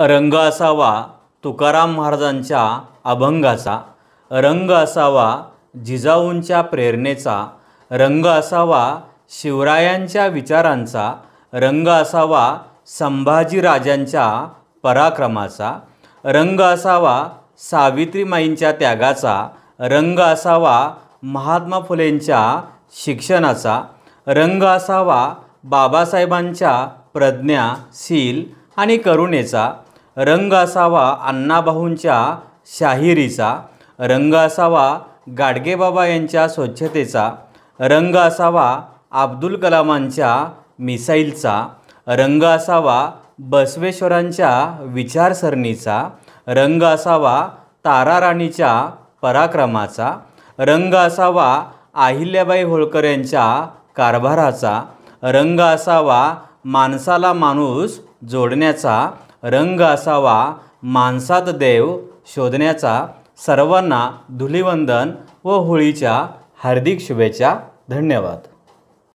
रंग असावा तुकाराम महाराजांच्या अभंगाचा रंग असावा जिजाऊंच्या प्रेरणेचा रंग असावा शिवरायांच्या विचारांचा रंग असावा संभाजीराजांच्या पराक्रमाचा रंग असावा सावित्रीमाईंच्या त्यागाचा रंग असावा महात्मा फुलेंच्या शिक्षणाचा रंग असावा बाबासाहेबांच्या प्रज्ञा शील आणि करुणेचा रंग असावा अण्णाभाऊंच्या शाहिरीचा रंग असावा गाडगेबाबा यांच्या स्वच्छतेचा रंग असावा अब्दुल कलामांच्या मिसाईलचा रंग असावा बसवेश्वरांच्या विचारसरणीचा रंग असावा तारा राणीच्या पराक्रमाचा रंग असावा अहिल्याबाई होळकर यांच्या कारभाराचा रंग असावा माणसाला माणूस जोडण्याचा रंग असावा माणसात देव शोधण्याचा सर्वांना धुलिवंदन व होळीच्या हार्दिक शुभेच्छा धन्यवाद